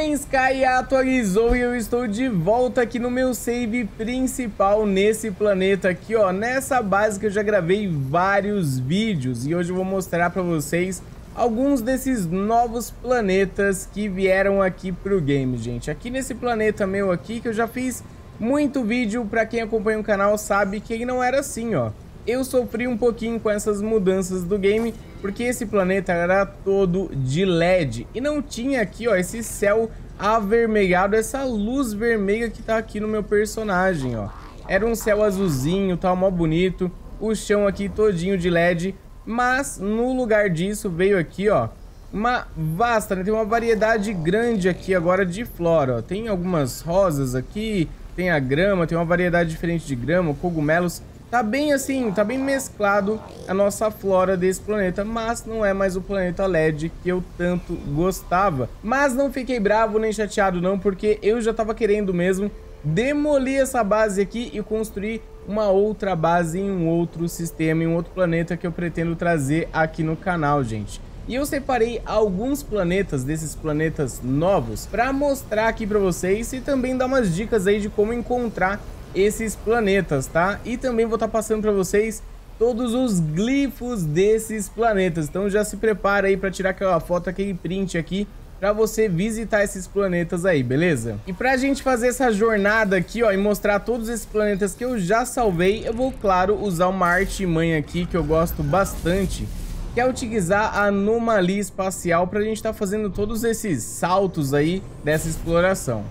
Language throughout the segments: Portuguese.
Man's Sky atualizou e eu estou de volta aqui no meu save principal nesse planeta aqui, ó. Nessa base que eu já gravei vários vídeos e hoje eu vou mostrar para vocês alguns desses novos planetas que vieram aqui pro game, gente. Aqui nesse planeta meu aqui que eu já fiz muito vídeo, para quem acompanha o canal sabe que ele não era assim, ó eu sofri um pouquinho com essas mudanças do game porque esse planeta era todo de LED e não tinha aqui, ó, esse céu avermelhado, essa luz vermelha que tá aqui no meu personagem, ó. Era um céu azulzinho, tal, tá mó bonito, o chão aqui todinho de LED, mas no lugar disso veio aqui, ó, uma vasta, né? Tem uma variedade grande aqui agora de flora, ó. Tem algumas rosas aqui, tem a grama, tem uma variedade diferente de grama, cogumelos, Tá bem assim, tá bem mesclado a nossa flora desse planeta, mas não é mais o planeta LED que eu tanto gostava. Mas não fiquei bravo nem chateado não, porque eu já tava querendo mesmo demolir essa base aqui e construir uma outra base em um outro sistema, em um outro planeta que eu pretendo trazer aqui no canal, gente. E eu separei alguns planetas desses planetas novos para mostrar aqui para vocês e também dar umas dicas aí de como encontrar esses planetas, tá? E também vou estar tá passando para vocês todos os glifos desses planetas. Então já se prepara aí para tirar aquela foto, aquele print aqui para você visitar esses planetas aí, beleza? E pra gente fazer essa jornada aqui, ó, e mostrar todos esses planetas que eu já salvei, eu vou, claro, usar uma arte mãe aqui que eu gosto bastante, que é utilizar a anomalia espacial pra gente estar tá fazendo todos esses saltos aí dessa exploração.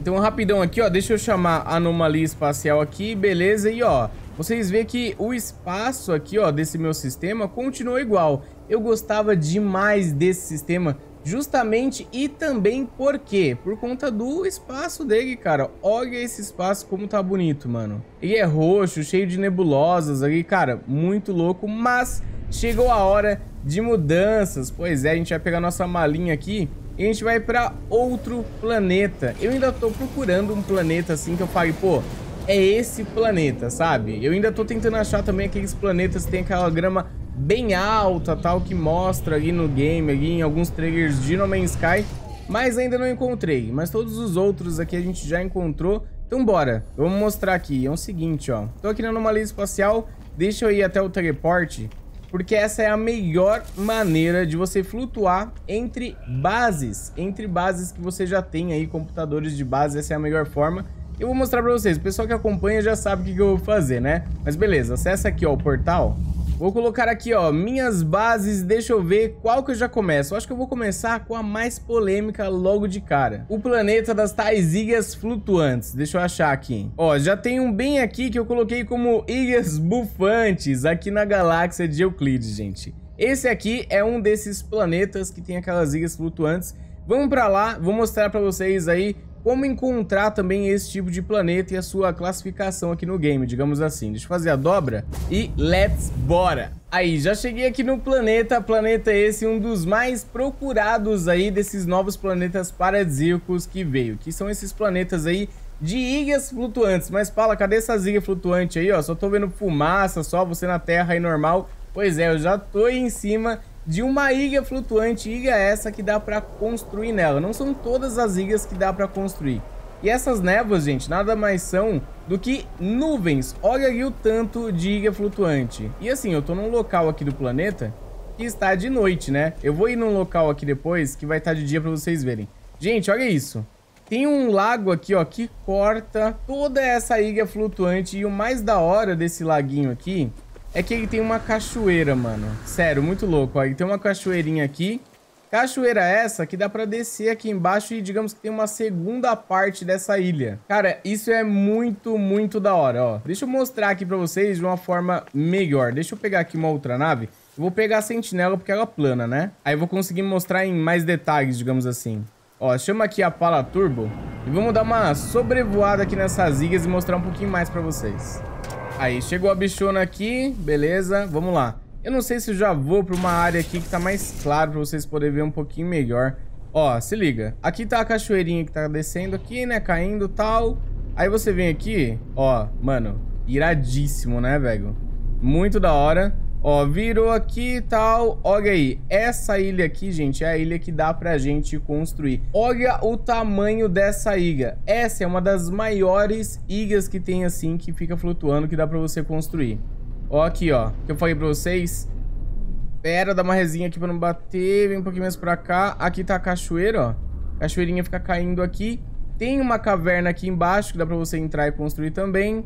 Então, rapidão aqui, ó, deixa eu chamar anomalia espacial aqui, beleza, e ó, vocês vêem que o espaço aqui, ó, desse meu sistema continua igual. Eu gostava demais desse sistema, justamente e também por quê? Por conta do espaço dele, cara. Olha esse espaço como tá bonito, mano. Ele é roxo, cheio de nebulosas ali, cara, muito louco, mas chegou a hora de mudanças. Pois é, a gente vai pegar nossa malinha aqui e a gente vai pra outro planeta. Eu ainda tô procurando um planeta assim que eu fale, pô, é esse planeta, sabe? Eu ainda tô tentando achar também aqueles planetas que tem aquela grama bem alta, tal, que mostra ali no game, ali em alguns trailers de No Man's Sky, mas ainda não encontrei. Mas todos os outros aqui a gente já encontrou. Então bora, vamos vou mostrar aqui. É o seguinte, ó. Tô aqui na anomalia espacial, deixa eu ir até o teleporte porque essa é a melhor maneira de você flutuar entre bases, entre bases que você já tem aí, computadores de base, essa é a melhor forma. Eu vou mostrar pra vocês, o pessoal que acompanha já sabe o que, eu vou fazer, né? Mas beleza, acessa aqui ó, o portal, Vou colocar aqui, ó, minhas bases, deixa eu ver qual que eu já começo. Eu acho que eu vou começar com a mais polêmica logo de cara. O planeta das tais ilhas flutuantes. Deixa eu achar aqui. Ó, já tem um bem aqui que eu coloquei como ilhas bufantes aqui na galáxia de Euclides, gente. Esse aqui é um desses planetas que tem aquelas ilhas flutuantes. Vamos pra lá, vou mostrar pra vocês aí como encontrar também esse tipo de planeta e a sua classificação aqui no game, digamos assim. Deixa eu fazer a dobra e let's bora! Aí, já cheguei aqui no planeta, planeta esse, um dos mais procurados aí desses novos planetas paradisíacos que veio, que são esses planetas aí de ilhas flutuantes. Mas fala, cadê essas ilhas flutuantes aí, ó? Só tô vendo fumaça, só você na Terra aí normal. Pois é, eu já tô em cima de uma ilha flutuante, ilha essa que dá para construir nela. Não são todas as ilhas que dá para construir. E essas névoas, gente, nada mais são do que nuvens. Olha ali o tanto de ilha flutuante. E assim, eu tô num local aqui do planeta que está de noite, né? Eu vou ir num local aqui depois que vai estar de dia para vocês verem. Gente, olha isso. Tem um lago aqui, ó, que corta toda essa ilha flutuante. E o mais da hora desse laguinho aqui é que ele tem uma cachoeira, mano. Sério, muito louco. Aí tem uma cachoeirinha aqui. Cachoeira essa que dá pra descer aqui embaixo e digamos que tem uma segunda parte dessa ilha. Cara, isso é muito, muito da hora, ó. Deixa eu mostrar aqui pra vocês de uma forma melhor. Deixa eu pegar aqui uma outra nave. Eu vou pegar a sentinela porque ela é plana, né? Aí eu vou conseguir mostrar em mais detalhes, digamos assim. Ó, chama aqui a Pala Turbo e vamos dar uma sobrevoada aqui nessas ilhas e mostrar um pouquinho mais pra vocês. Aí, chegou a bichona aqui, beleza, vamos lá. Eu não sei se eu já vou pra uma área aqui que tá mais claro pra vocês poderem ver um pouquinho melhor. Ó, se liga. Aqui tá a cachoeirinha que tá descendo aqui, né, caindo e tal. Aí você vem aqui, ó, mano, iradíssimo, né, velho? Muito da hora. Ó, virou aqui e tal. Olha aí, essa ilha aqui, gente, é a ilha que dá pra gente construir. Olha o tamanho dessa ilha. Essa é uma das maiores ilhas que tem assim, que fica flutuando, que dá pra você construir. Ó aqui, ó, que eu falei pra vocês. Pera, dá uma resinha aqui pra não bater. Vem um pouquinho mais pra cá. Aqui tá a cachoeira, ó. Cachoeirinha fica caindo aqui. Tem uma caverna aqui embaixo que dá pra você entrar e construir também.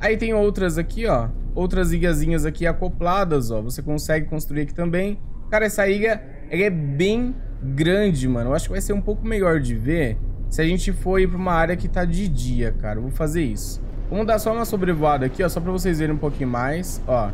Aí tem outras aqui, ó. Outras ilhazinhas aqui acopladas, ó. Você consegue construir aqui também. Cara, essa ilha, ela é bem grande, mano. Eu acho que vai ser um pouco melhor de ver se a gente for ir pra uma área que tá de dia, cara. vou fazer isso. Vamos dar só uma sobrevoada aqui, ó. Só pra vocês verem um pouquinho mais, ó.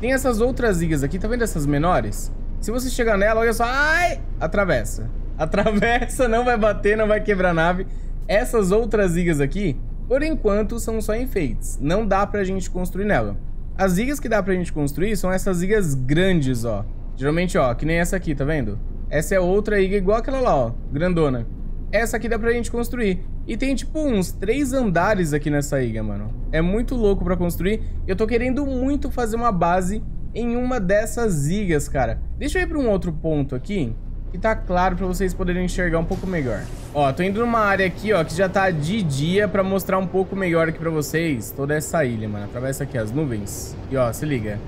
Tem essas outras ilhas aqui. Tá vendo essas menores? Se você chegar nela, olha só. Ai! Atravessa. Atravessa, não vai bater, não vai quebrar nave. Essas outras ilhas aqui por enquanto, são só enfeites, não dá pra gente construir nela. As ilhas que dá pra gente construir são essas ilhas grandes, ó. Geralmente, ó, que nem essa aqui, tá vendo? Essa é outra ilha igual aquela lá, ó, grandona. Essa aqui dá pra gente construir. E tem, tipo, uns três andares aqui nessa ilha, mano. É muito louco pra construir. Eu tô querendo muito fazer uma base em uma dessas ilhas, cara. Deixa eu ir pra um outro ponto aqui. E tá claro pra vocês poderem enxergar um pouco melhor. Ó, tô indo numa área aqui, ó, que já tá de dia pra mostrar um pouco melhor aqui pra vocês toda essa ilha, mano. Atravessa aqui as nuvens. E, ó, se liga.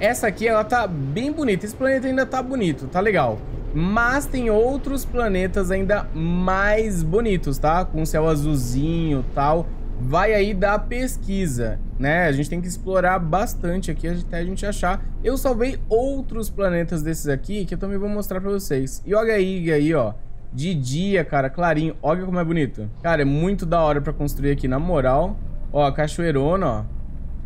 Essa aqui, ela tá bem bonita. Esse planeta ainda tá bonito, tá legal. Mas tem outros planetas ainda mais bonitos, tá? Com céu azulzinho e tal. Vai aí da pesquisa né? A gente tem que explorar bastante aqui até a gente achar. Eu salvei outros planetas desses aqui que eu também vou mostrar pra vocês. E olha aí aí, ó. De dia, cara, clarinho. Olha como é bonito. Cara, é muito da hora pra construir aqui, na moral. Ó, cachoeirona, ó.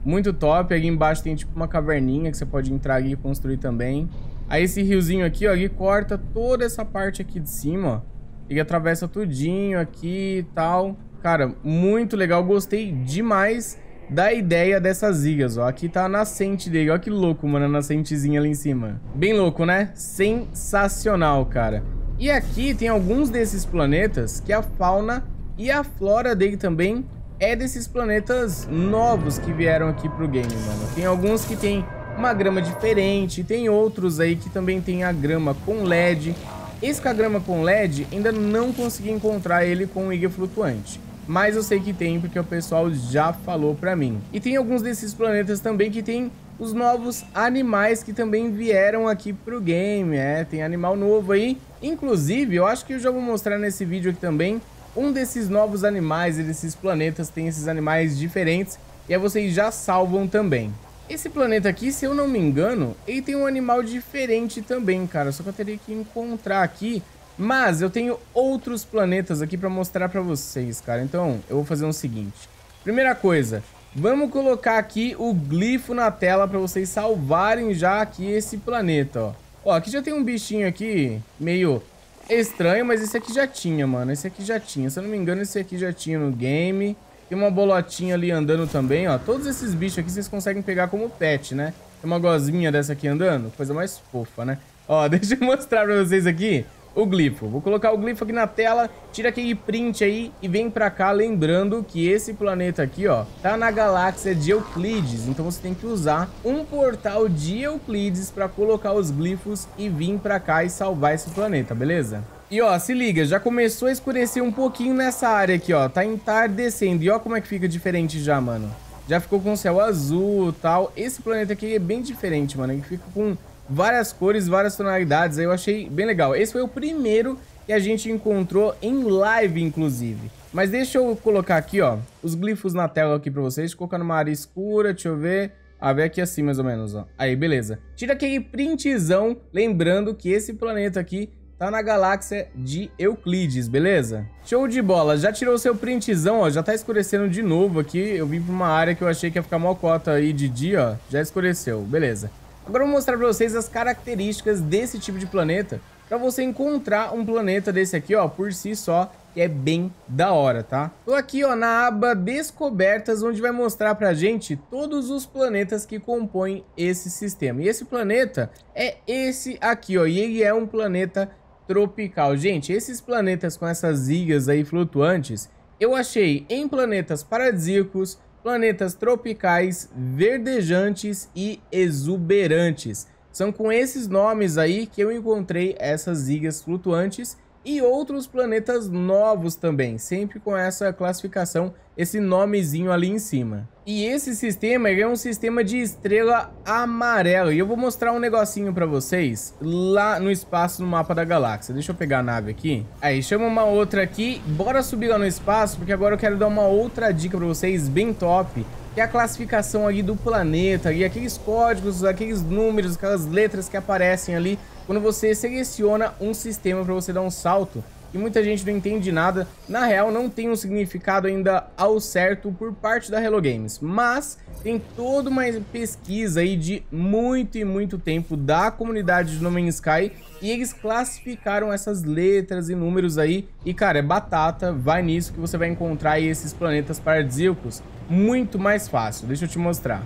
Muito top. Aqui embaixo tem tipo uma caverninha que você pode entrar aqui e construir também. Aí esse riozinho aqui, ó, ele corta toda essa parte aqui de cima, ó. Ele atravessa tudinho aqui e tal. Cara, muito legal. Gostei demais da ideia dessas ilhas, ó. Aqui tá a nascente dele, ó que louco, mano, a nascentezinha ali em cima. Bem louco, né? Sensacional, cara. E aqui tem alguns desses planetas que a fauna e a flora dele também é desses planetas novos que vieram aqui pro game, mano. Tem alguns que tem uma grama diferente, tem outros aí que também tem a grama com LED. Esse com a grama com LED, ainda não consegui encontrar ele com o Iga Flutuante mas eu sei que tem porque o pessoal já falou pra mim. E tem alguns desses planetas também que tem os novos animais que também vieram aqui pro game, é, tem animal novo aí. Inclusive, eu acho que eu já vou mostrar nesse vídeo aqui também um desses novos animais e desses planetas, tem esses animais diferentes, e aí vocês já salvam também. Esse planeta aqui, se eu não me engano, ele tem um animal diferente também, cara, só que eu teria que encontrar aqui mas eu tenho outros planetas aqui pra mostrar pra vocês, cara. Então, eu vou fazer o um seguinte. Primeira coisa, vamos colocar aqui o glifo na tela pra vocês salvarem já aqui esse planeta, ó. Ó, aqui já tem um bichinho aqui, meio estranho, mas esse aqui já tinha, mano. Esse aqui já tinha. Se eu não me engano, esse aqui já tinha no game. Tem uma bolotinha ali andando também, ó. Todos esses bichos aqui vocês conseguem pegar como pet, né? Tem uma gosminha dessa aqui andando. Coisa mais fofa, né? Ó, deixa eu mostrar pra vocês aqui o glifo. Vou colocar o glifo aqui na tela, tira aquele print aí e vem pra cá lembrando que esse planeta aqui, ó, tá na galáxia de Euclides. Então você tem que usar um portal de Euclides pra colocar os glifos e vir pra cá e salvar esse planeta, beleza? E ó, se liga, já começou a escurecer um pouquinho nessa área aqui, ó. Tá entardecendo. E ó como é que fica diferente já, mano. Já ficou com céu azul e tal. Esse planeta aqui é bem diferente, mano. Ele fica com várias cores, várias tonalidades. Eu achei bem legal. Esse foi o primeiro que a gente encontrou em live, inclusive. Mas deixa eu colocar aqui, ó, os glifos na tela aqui pra vocês. Colocar numa área escura, deixa eu ver. A ah, ver aqui assim, mais ou menos, ó. Aí, beleza. Tira aquele printzão, lembrando que esse planeta aqui tá na galáxia de Euclides, beleza? Show de bola, já tirou o seu printzão, ó, já tá escurecendo de novo aqui, eu vim pra uma área que eu achei que ia ficar mó cota aí de dia, ó, já escureceu, beleza. Agora eu vou mostrar para vocês as características desse tipo de planeta, para você encontrar um planeta desse aqui, ó, por si só, que é bem da hora, tá? Tô aqui, ó, na aba Descobertas, onde vai mostrar pra gente todos os planetas que compõem esse sistema. E esse planeta é esse aqui, ó, e ele é um planeta tropical. Gente, esses planetas com essas ilhas aí flutuantes, eu achei em planetas paradisíacos, planetas tropicais, verdejantes e exuberantes. São com esses nomes aí que eu encontrei essas ilhas flutuantes e outros planetas novos também, sempre com essa classificação, esse nomezinho ali em cima. E esse sistema é um sistema de estrela amarela, e eu vou mostrar um negocinho pra vocês lá no espaço no mapa da galáxia. Deixa eu pegar a nave aqui. Aí, chama uma outra aqui, bora subir lá no espaço, porque agora eu quero dar uma outra dica pra vocês, bem top, que é a classificação ali do planeta, e aqueles códigos, aqueles números, aquelas letras que aparecem ali, quando você seleciona um sistema para você dar um salto e muita gente não entende nada. Na real, não tem um significado ainda ao certo por parte da Hello Games, mas tem toda uma pesquisa aí de muito e muito tempo da comunidade de No Man's Sky e eles classificaram essas letras e números aí. E cara, é batata, vai nisso que você vai encontrar aí esses planetas paradisíacos muito mais fácil. Deixa eu te mostrar.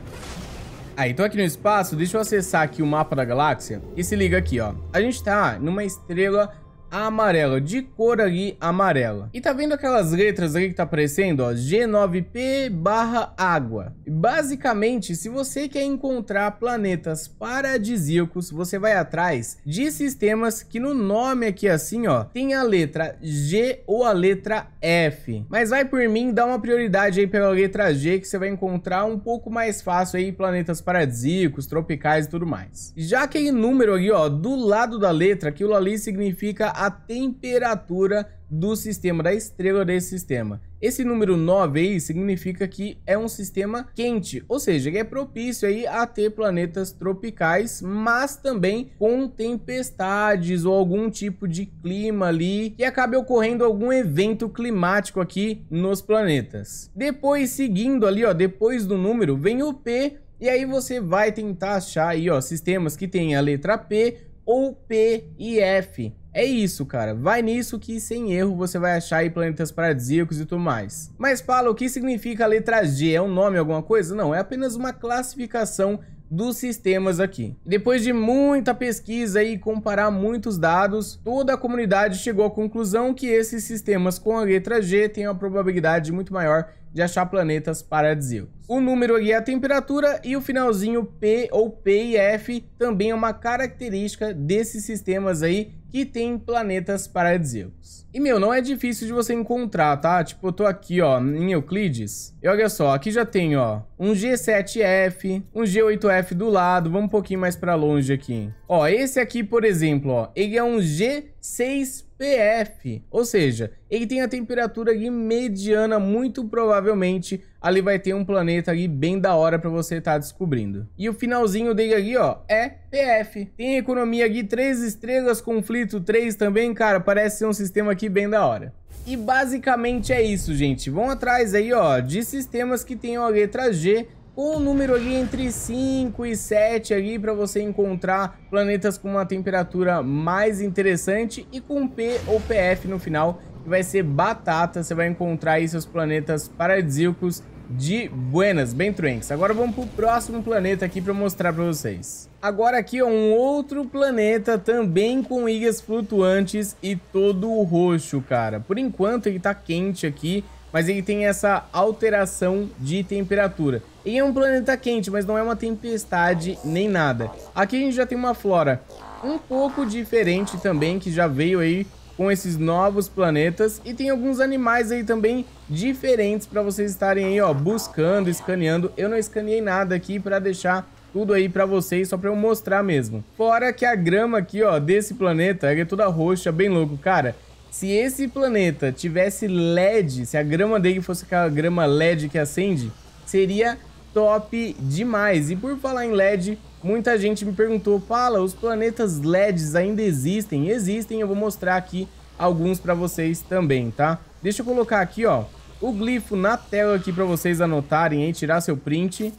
Aí, tô aqui no espaço, deixa eu acessar aqui o mapa da galáxia e se liga aqui, ó. A gente tá numa estrela amarela, de cor ali amarela. E tá vendo aquelas letras ali que tá aparecendo, ó, G9P barra água. Basicamente, se você quer encontrar planetas paradisíacos, você vai atrás de sistemas que no nome aqui assim, ó, tem a letra G ou a letra F. Mas vai por mim, dá uma prioridade aí pela letra G, que você vai encontrar um pouco mais fácil aí planetas paradisíacos, tropicais e tudo mais. Já aquele número ali, ó, do lado da letra, aquilo ali significa a temperatura do sistema, da estrela desse sistema. Esse número 9 aí significa que é um sistema quente, ou seja, que é propício aí a ter planetas tropicais, mas também com tempestades ou algum tipo de clima ali que acabe ocorrendo algum evento climático aqui nos planetas. Depois, seguindo ali, ó, depois do número, vem o P, e aí você vai tentar achar aí, ó, sistemas que tem a letra P ou P e F. É isso, cara. Vai nisso que, sem erro, você vai achar aí planetas paradisíacos e tudo mais. Mas, Paulo, o que significa a letra G? É um nome, alguma coisa? Não, é apenas uma classificação dos sistemas aqui. Depois de muita pesquisa e comparar muitos dados, toda a comunidade chegou à conclusão que esses sistemas com a letra G têm uma probabilidade muito maior de achar planetas paradisíacos. O número aqui é a temperatura e o finalzinho P ou P e F também é uma característica desses sistemas aí que tem planetas paradisíacos. E, meu, não é difícil de você encontrar, tá? Tipo, eu tô aqui, ó, em Euclides. E olha só, aqui já tem, ó, um G7F, um G8F do lado. Vamos um pouquinho mais pra longe aqui. Ó, esse aqui, por exemplo, ó, ele é um G6 PF, ou seja, ele tem a temperatura ali mediana, muito provavelmente ali vai ter um planeta ali bem da hora para você estar tá descobrindo. E o finalzinho dele ali, ó, é PF. Tem economia aqui, três estrelas, conflito 3 também, cara, parece ser um sistema aqui bem da hora. E basicamente é isso, gente. Vão atrás aí, ó, de sistemas que tenham a letra G com um número ali entre 5 e 7 ali para você encontrar planetas com uma temperatura mais interessante e com P ou PF no final, que vai ser batata. Você vai encontrar aí seus planetas paradisíacos de Buenas, bem truenques. Agora vamos pro próximo planeta aqui para mostrar para vocês. Agora aqui, é um outro planeta também com ilhas flutuantes e todo roxo, cara. Por enquanto ele tá quente aqui, mas ele tem essa alteração de temperatura. E é um planeta quente, mas não é uma tempestade nem nada. Aqui a gente já tem uma flora um pouco diferente também, que já veio aí com esses novos planetas e tem alguns animais aí também diferentes para vocês estarem aí, ó, buscando, escaneando. Eu não escaneei nada aqui para deixar tudo aí para vocês, só para eu mostrar mesmo. Fora que a grama aqui, ó, desse planeta é toda roxa, bem louco, cara. Se esse planeta tivesse LED, se a grama dele fosse aquela grama LED que acende, seria top demais. E por falar em LED, Muita gente me perguntou, fala, os planetas LEDs ainda existem? Existem, eu vou mostrar aqui alguns para vocês também, tá? Deixa eu colocar aqui, ó, o glifo na tela aqui para vocês anotarem, e tirar seu print.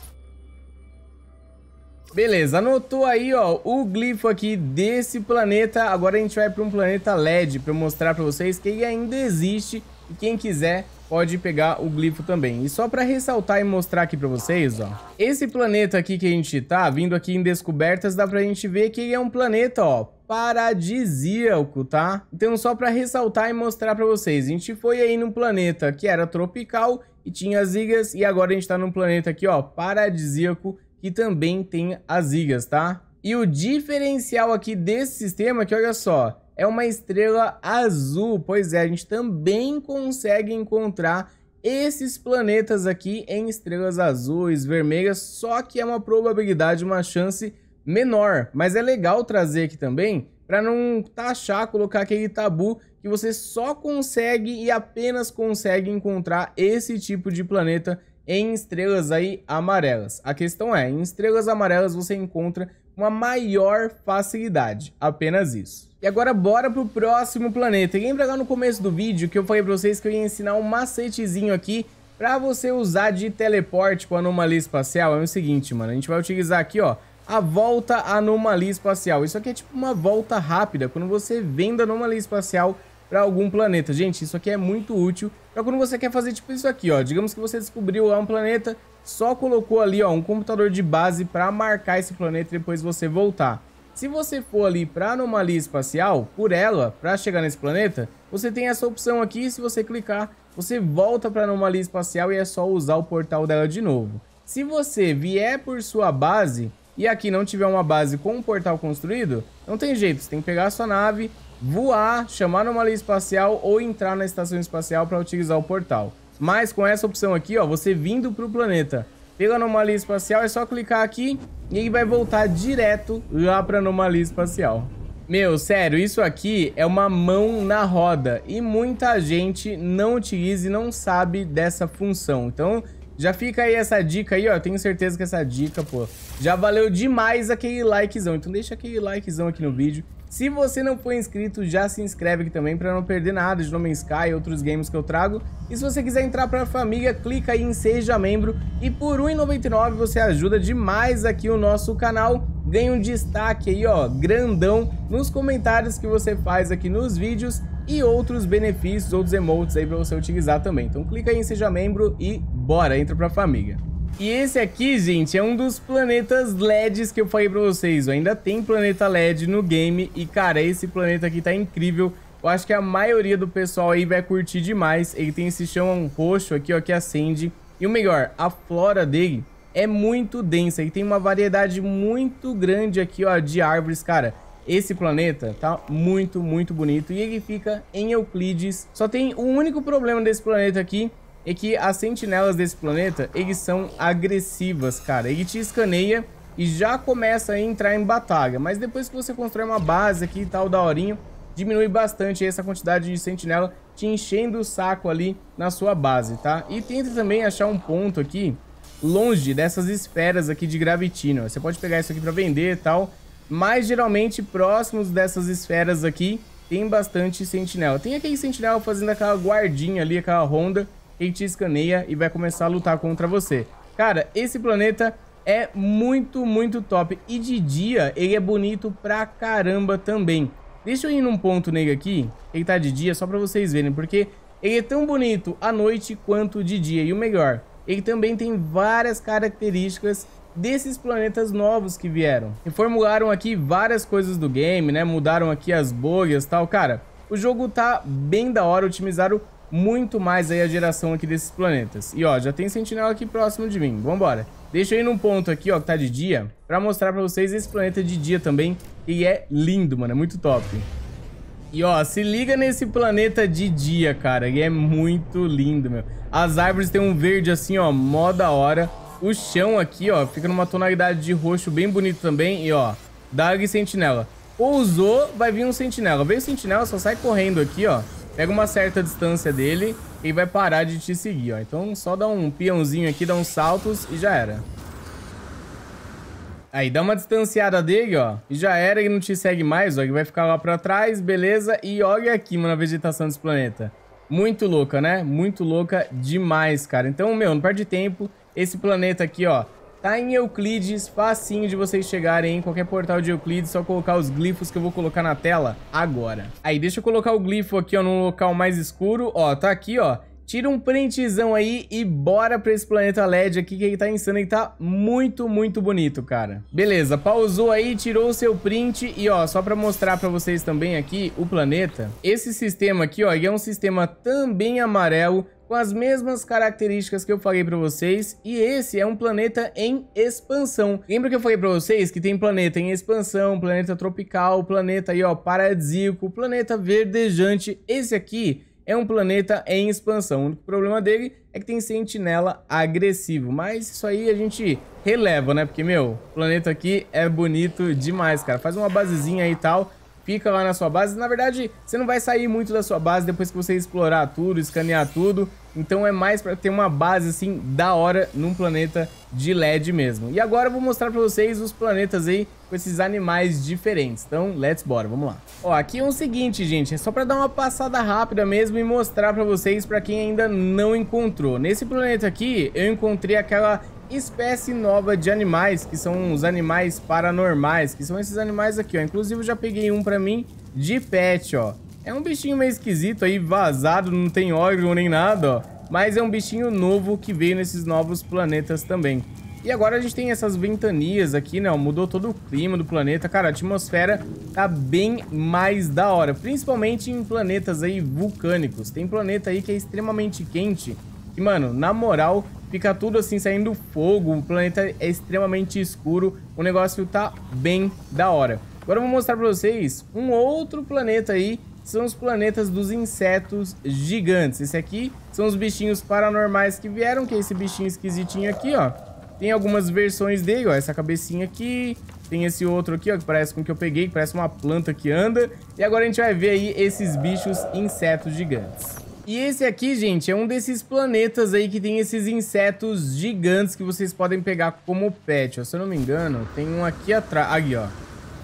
Beleza, anotou aí, ó, o glifo aqui desse planeta. Agora a gente vai para um planeta LED para mostrar para vocês que ele ainda existe e quem quiser pode pegar o glifo também. E só para ressaltar e mostrar aqui para vocês, ó, esse planeta aqui que a gente tá, vindo aqui em descobertas, dá pra gente ver que ele é um planeta, ó, paradisíaco, tá? Então só para ressaltar e mostrar para vocês, a gente foi aí num planeta que era tropical e tinha as ilhas, e agora a gente tá num planeta aqui, ó, paradisíaco, que também tem as ilhas, tá? E o diferencial aqui desse sistema é que, olha só, é uma estrela azul. Pois é, a gente também consegue encontrar esses planetas aqui em estrelas azuis, vermelhas, só que é uma probabilidade, uma chance menor. Mas é legal trazer aqui também para não taxar, colocar aquele tabu que você só consegue e apenas consegue encontrar esse tipo de planeta em estrelas aí amarelas. A questão é, em estrelas amarelas você encontra uma maior facilidade, apenas isso. E agora bora pro próximo planeta. E lembra lá no começo do vídeo que eu falei pra vocês que eu ia ensinar um macetezinho aqui pra você usar de teleporte com anomalia espacial? É o seguinte, mano, a gente vai utilizar aqui, ó, a volta anomalia espacial. Isso aqui é tipo uma volta rápida, quando você vende anomalia espacial pra algum planeta. Gente, isso aqui é muito útil pra quando você quer fazer tipo isso aqui, ó. Digamos que você descobriu lá um planeta, só colocou ali, ó, um computador de base pra marcar esse planeta e depois você voltar. Se você for ali para anomalia espacial, por ela, para chegar nesse planeta, você tem essa opção aqui, se você clicar, você volta para anomalia espacial e é só usar o portal dela de novo. Se você vier por sua base e aqui não tiver uma base com um portal construído, não tem jeito, você tem que pegar a sua nave, voar, chamar anomalia espacial ou entrar na estação espacial para utilizar o portal. Mas com essa opção aqui, ó, você vindo para o planeta pela anomalia espacial, é só clicar aqui e ele vai voltar direto lá para anomalia espacial. Meu, sério, isso aqui é uma mão na roda e muita gente não utiliza e não sabe dessa função. Então, já fica aí essa dica aí, ó. Tenho certeza que essa dica, pô, já valeu demais aquele likezão. Então deixa aquele likezão aqui no vídeo. Se você não for inscrito, já se inscreve aqui também para não perder nada de No Man's Sky e outros games que eu trago. E se você quiser entrar para a família, clica aí em Seja Membro e por R$1,99 você ajuda demais aqui o nosso canal. Ganha um destaque aí, ó, grandão nos comentários que você faz aqui nos vídeos e outros benefícios, outros emotes aí para você utilizar também. Então clica aí em Seja Membro e bora, entra para a família. E esse aqui, gente, é um dos planetas LEDs que eu falei pra vocês. Ainda tem planeta LED no game e, cara, esse planeta aqui tá incrível. Eu acho que a maioria do pessoal aí vai curtir demais. Ele tem esse chão roxo aqui, ó, que acende. E o melhor, a flora dele é muito densa e tem uma variedade muito grande aqui, ó, de árvores, cara. Esse planeta tá muito, muito bonito e ele fica em Euclides. Só tem o um único problema desse planeta aqui, é que as sentinelas desse planeta, eles são agressivas, cara. Ele te escaneia e já começa a entrar em batalha. Mas depois que você constrói uma base aqui e tal, daorinho, diminui bastante essa quantidade de sentinela te enchendo o saco ali na sua base, tá? E tenta também achar um ponto aqui longe dessas esferas aqui de gravitino. Você pode pegar isso aqui para vender e tal, mas geralmente próximos dessas esferas aqui tem bastante sentinela. Tem aquele sentinela fazendo aquela guardinha ali, aquela ronda, ele te escaneia e vai começar a lutar contra você. Cara, esse planeta é muito, muito top. E de dia, ele é bonito pra caramba também. Deixa eu ir num ponto nele aqui, ele tá de dia, só pra vocês verem, porque ele é tão bonito à noite quanto de dia. E o melhor, ele também tem várias características desses planetas novos que vieram. E formularam aqui várias coisas do game, né? Mudaram aqui as bolhas e tal. Cara, o jogo tá bem da hora, otimizaram muito mais aí a geração aqui desses planetas. E ó, já tem sentinela aqui próximo de mim, vambora. Deixa eu ir num ponto aqui, ó, que tá de dia, pra mostrar pra vocês esse planeta de dia também, que é lindo, mano, é muito top. E ó, se liga nesse planeta de dia, cara, e é muito lindo, meu. As árvores têm um verde assim, ó, mó da hora. O chão aqui, ó, fica numa tonalidade de roxo bem bonito também, e ó, Dark Sentinela. Pousou, vai vir um sentinela. o sentinela, só sai correndo aqui, ó pega uma certa distância dele e vai parar de te seguir, ó. Então só dá um peãozinho aqui, dá uns saltos e já era. Aí, dá uma distanciada dele, ó. E já era, ele não te segue mais, ó. Ele vai ficar lá pra trás, beleza. E olha aqui, mano, a vegetação desse planeta. Muito louca, né? Muito louca demais, cara. Então, meu, não perde tempo. Esse planeta aqui, ó, Tá em Euclides, facinho de vocês chegarem em qualquer portal de Euclides, só colocar os glifos que eu vou colocar na tela agora. Aí, deixa eu colocar o glifo aqui, ó, num local mais escuro. Ó, tá aqui, ó. Tira um printzão aí e bora pra esse planeta LED aqui que ele tá insano e tá muito, muito bonito, cara. Beleza, pausou aí, tirou o seu print e ó, só pra mostrar pra vocês também aqui o planeta, esse sistema aqui ó, ele é um sistema também amarelo com as mesmas características que eu falei para vocês, e esse é um planeta em expansão. Lembra que eu falei para vocês que tem planeta em expansão, planeta tropical, planeta aí ó, paradisíaco, planeta verdejante. Esse aqui é um planeta em expansão. O único problema dele é que tem sentinela agressivo. Mas isso aí a gente releva, né? Porque, meu, o planeta aqui é bonito demais, cara. Faz uma basezinha aí e tal fica lá na sua base. Na verdade, você não vai sair muito da sua base depois que você explorar tudo, escanear tudo. Então é mais para ter uma base assim da hora num planeta de LED mesmo. E agora eu vou mostrar para vocês os planetas aí com esses animais diferentes. Então, let's bora, vamos lá. Ó, aqui é o seguinte, gente, é só para dar uma passada rápida mesmo e mostrar para vocês para quem ainda não encontrou. Nesse planeta aqui, eu encontrei aquela espécie nova de animais, que são os animais paranormais, que são esses animais aqui, ó. Inclusive, eu já peguei um pra mim de pet, ó. É um bichinho meio esquisito aí, vazado, não tem órgão nem nada, ó. Mas é um bichinho novo que veio nesses novos planetas também. E agora a gente tem essas ventanias aqui, né? Mudou todo o clima do planeta. Cara, a atmosfera tá bem mais da hora. Principalmente em planetas aí vulcânicos. Tem planeta aí que é extremamente quente. E, mano, na moral, Fica tudo assim saindo fogo, o planeta é extremamente escuro, o negócio tá bem da hora. Agora eu vou mostrar pra vocês um outro planeta aí, são os planetas dos insetos gigantes. Esse aqui são os bichinhos paranormais que vieram, que é esse bichinho esquisitinho aqui, ó. Tem algumas versões dele, ó, essa cabecinha aqui, tem esse outro aqui, ó, que parece com o que eu peguei, que parece uma planta que anda. E agora a gente vai ver aí esses bichos insetos gigantes. E esse aqui, gente, é um desses planetas aí que tem esses insetos gigantes que vocês podem pegar como pet, ó. Se eu não me engano, tem um aqui atrás. Aqui, ó.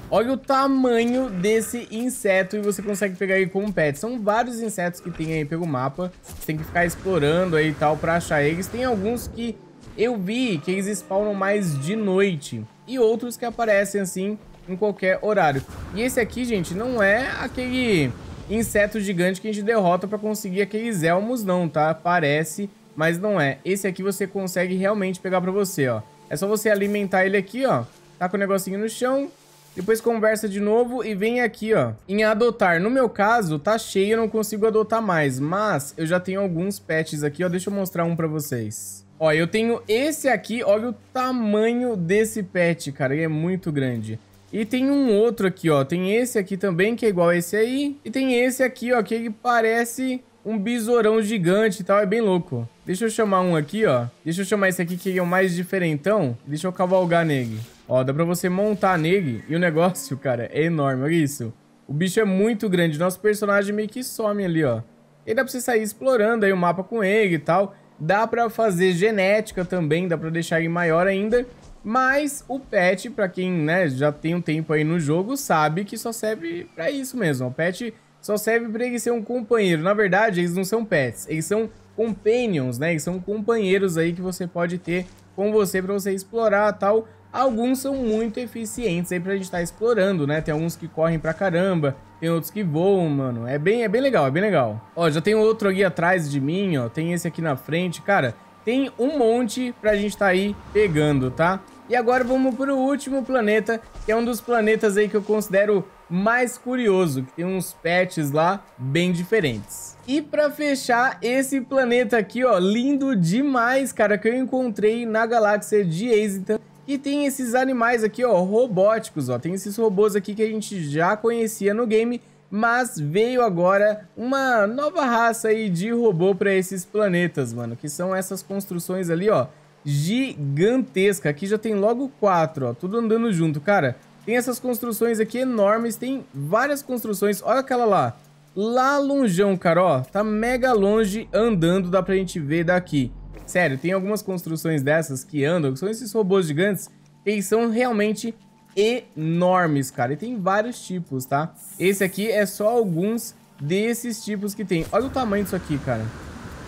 Olha o tamanho desse inseto e você consegue pegar aí como pet. São vários insetos que tem aí pelo mapa. Você tem que ficar explorando aí e tal pra achar eles. Tem alguns que eu vi que eles spawnam mais de noite. E outros que aparecem assim em qualquer horário. E esse aqui, gente, não é aquele inseto gigante que a gente derrota para conseguir aqueles elmos não, tá? Parece, mas não é. Esse aqui você consegue realmente pegar para você, ó. É só você alimentar ele aqui, ó. Tá com o negocinho no chão. Depois conversa de novo e vem aqui, ó, em adotar. No meu caso, tá cheio, eu não consigo adotar mais, mas eu já tenho alguns pets aqui, ó. Deixa eu mostrar um para vocês. Ó, eu tenho esse aqui, olha o tamanho desse pet, cara, ele é muito grande. E tem um outro aqui, ó. Tem esse aqui também, que é igual a esse aí. E tem esse aqui, ó, que parece um besourão gigante e tal. É bem louco. Deixa eu chamar um aqui, ó. Deixa eu chamar esse aqui, que é o mais diferentão. Deixa eu cavalgar nele. Ó, dá pra você montar nele. E o negócio, cara, é enorme. Olha isso. O bicho é muito grande. Nosso personagem meio que some ali, ó. E dá pra você sair explorando aí o mapa com ele e tal. Dá pra fazer genética também. Dá pra deixar ele maior ainda. Mas o patch, para quem né, já tem um tempo aí no jogo, sabe que só serve para isso mesmo. O patch só serve para ele ser um companheiro. Na verdade, eles não são pets, eles são companions, né? Eles são companheiros aí que você pode ter com você para você explorar tal. Alguns são muito eficientes aí pra gente estar tá explorando, né? Tem alguns que correm pra caramba, tem outros que voam, mano. É bem, é bem legal, é bem legal. Ó, já tem outro aqui atrás de mim, ó. Tem esse aqui na frente. Cara, tem um monte pra gente estar tá aí pegando, tá? E agora vamos para o último planeta, que é um dos planetas aí que eu considero mais curioso, que tem uns patches lá bem diferentes. E para fechar, esse planeta aqui, ó, lindo demais, cara, que eu encontrei na galáxia de Exitan, que tem esses animais aqui, ó, robóticos, ó. Tem esses robôs aqui que a gente já conhecia no game, mas veio agora uma nova raça aí de robô para esses planetas, mano, que são essas construções ali, ó, gigantesca. Aqui já tem logo quatro, ó, tudo andando junto, cara. Tem essas construções aqui enormes, tem várias construções. Olha aquela lá, lá longeão, cara, ó. Tá mega longe andando, dá pra gente ver daqui. Sério, tem algumas construções dessas que andam, que são esses robôs gigantes, eles são realmente enormes, cara. E tem vários tipos, tá? Esse aqui é só alguns desses tipos que tem. Olha o tamanho disso aqui, cara.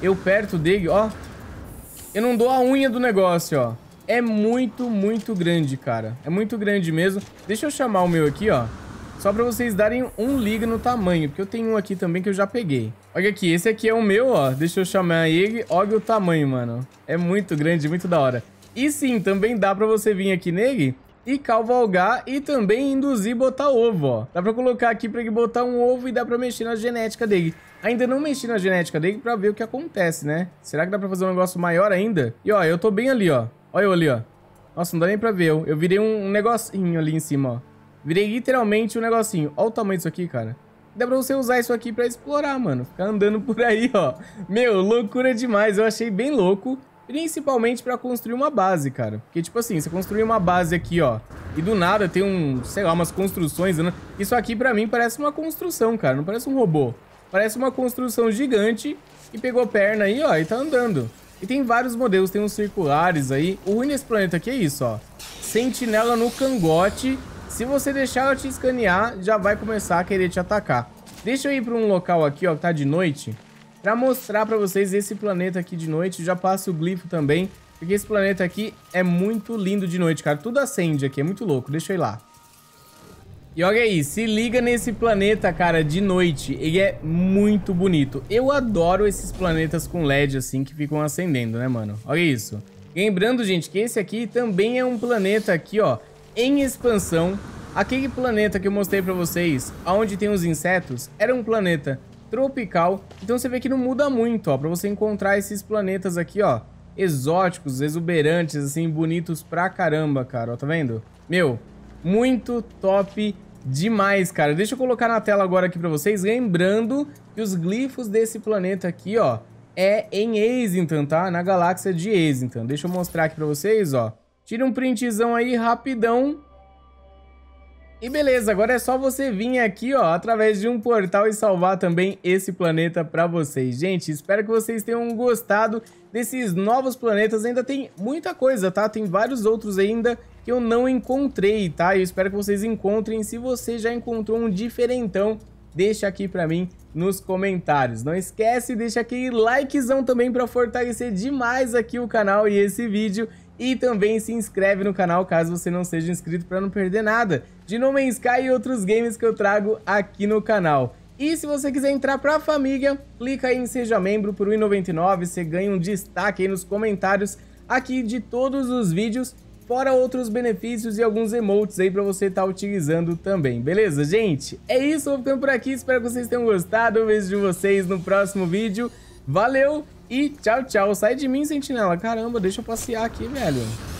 Eu perto dele, ó, eu não dou a unha do negócio, ó. É muito, muito grande, cara. É muito grande mesmo. Deixa eu chamar o meu aqui, ó. Só pra vocês darem um liga no tamanho, porque eu tenho um aqui também que eu já peguei. Olha aqui, esse aqui é o meu, ó. Deixa eu chamar ele. Olha o tamanho, mano. É muito grande, muito da hora. E sim, também dá pra você vir aqui nele e cavalgar e também induzir botar ovo, ó. Dá pra colocar aqui pra ele botar um ovo e dá pra mexer na genética dele. Ainda não mexi na genética dele pra ver o que acontece, né? Será que dá pra fazer um negócio maior ainda? E ó, eu tô bem ali, ó. Olha eu ali, ó. Nossa, não dá nem pra ver. Eu, eu virei um, um negocinho ali em cima, ó. Virei literalmente um negocinho. Olha o tamanho disso aqui, cara. Dá pra você usar isso aqui pra explorar, mano. Ficar andando por aí, ó. Meu, loucura demais. Eu achei bem louco. Principalmente pra construir uma base, cara. Porque, tipo assim, você construir uma base aqui, ó, e do nada tem um, sei lá, umas construções... Né? Isso aqui, pra mim, parece uma construção, cara. Não parece um robô. Parece uma construção gigante e pegou perna aí, ó, e tá andando. E tem vários modelos, tem uns circulares aí. O ruim nesse planeta aqui é isso, ó. Sentinela no cangote. Se você deixar ela te escanear, já vai começar a querer te atacar. Deixa eu ir pra um local aqui, ó, que tá de noite. Pra mostrar pra vocês esse planeta aqui de noite, já passo o glifo também, porque esse planeta aqui é muito lindo de noite, cara. Tudo acende aqui, é muito louco, deixa eu ir lá. E olha aí, se liga nesse planeta, cara, de noite. Ele é muito bonito. Eu adoro esses planetas com LED, assim, que ficam acendendo, né, mano? Olha isso. Lembrando, gente, que esse aqui também é um planeta aqui, ó, em expansão. Aquele planeta que eu mostrei pra vocês, onde tem os insetos, era um planeta tropical. Então você vê que não muda muito, ó, pra você encontrar esses planetas aqui, ó, exóticos, exuberantes, assim, bonitos pra caramba, cara, ó, tá vendo? Meu, muito top demais, cara. Deixa eu colocar na tela agora aqui pra vocês, lembrando que os glifos desse planeta aqui, ó, é em Azington, tá? Na galáxia de Azington. Deixa eu mostrar aqui pra vocês, ó. Tira um printzão aí, rapidão, e beleza, agora é só você vir aqui, ó, através de um portal e salvar também esse planeta para vocês. Gente, espero que vocês tenham gostado desses novos planetas. Ainda tem muita coisa, tá? Tem vários outros ainda que eu não encontrei, tá? Eu espero que vocês encontrem. Se você já encontrou um diferentão, deixa aqui para mim nos comentários. Não esquece, deixa aquele likezão também para fortalecer demais aqui o canal e esse vídeo. E também se inscreve no canal caso você não seja inscrito para não perder nada de No Man's Sky e outros games que eu trago aqui no canal. E se você quiser entrar para a família, clica aí em Seja Membro por R$1,99, você ganha um destaque aí nos comentários aqui de todos os vídeos, fora outros benefícios e alguns emotes aí para você estar tá utilizando também, beleza, gente? É isso, vou ficando por aqui, espero que vocês tenham gostado, vejo de vocês no próximo vídeo, valeu e tchau, tchau, sai de mim, sentinela, caramba, deixa eu passear aqui, velho.